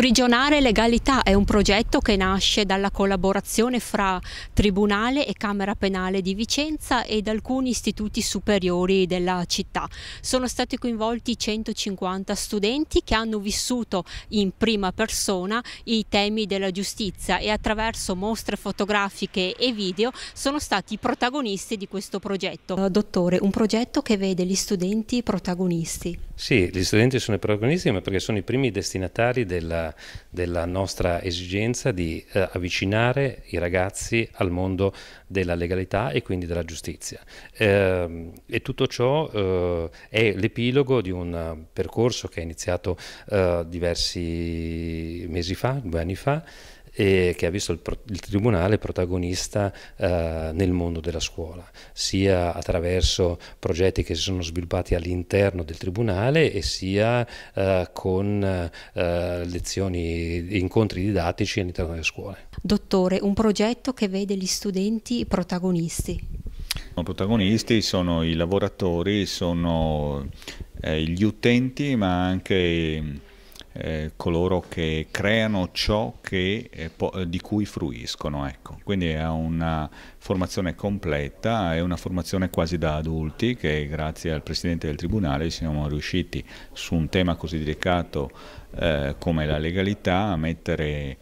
Sprigionare legalità è un progetto che nasce dalla collaborazione fra Tribunale e Camera Penale di Vicenza ed alcuni istituti superiori della città. Sono stati coinvolti 150 studenti che hanno vissuto in prima persona i temi della giustizia e attraverso mostre fotografiche e video sono stati protagonisti di questo progetto. Dottore, un progetto che vede gli studenti protagonisti. Sì, gli studenti sono i protagonisti ma perché sono i primi destinatari della, della nostra esigenza di eh, avvicinare i ragazzi al mondo della legalità e quindi della giustizia. Eh, e tutto ciò eh, è l'epilogo di un percorso che è iniziato eh, diversi mesi fa, due anni fa, e che ha visto il, il Tribunale protagonista eh, nel mondo della scuola, sia attraverso progetti che si sono sviluppati all'interno del Tribunale e sia eh, con eh, lezioni, incontri didattici all'interno delle scuole. Dottore, un progetto che vede gli studenti protagonisti. I protagonisti sono i lavoratori, sono eh, gli utenti, ma anche eh, coloro che creano ciò che, eh, di cui fruiscono. Ecco. Quindi è una formazione completa, è una formazione quasi da adulti che grazie al Presidente del Tribunale siamo riusciti su un tema così delicato eh, come la legalità a mettere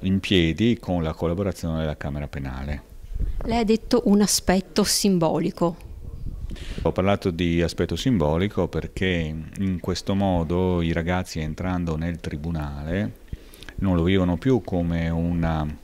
in piedi con la collaborazione della Camera Penale. Lei ha detto un aspetto simbolico, ho parlato di aspetto simbolico perché in questo modo i ragazzi entrando nel tribunale non lo vivono più come una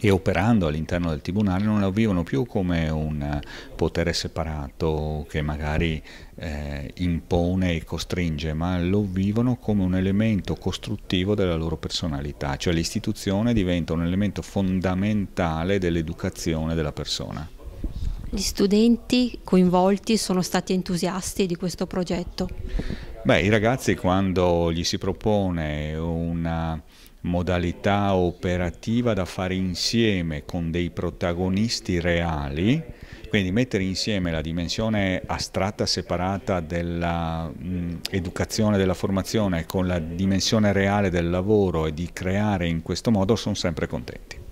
e operando all'interno del tribunale non lo vivono più come un potere separato che magari eh, impone e costringe, ma lo vivono come un elemento costruttivo della loro personalità, cioè l'istituzione diventa un elemento fondamentale dell'educazione della persona. Gli studenti coinvolti sono stati entusiasti di questo progetto? Beh, i ragazzi quando gli si propone una modalità operativa da fare insieme con dei protagonisti reali, quindi mettere insieme la dimensione astratta separata dell'educazione, mm, della formazione con la dimensione reale del lavoro e di creare in questo modo sono sempre contenti.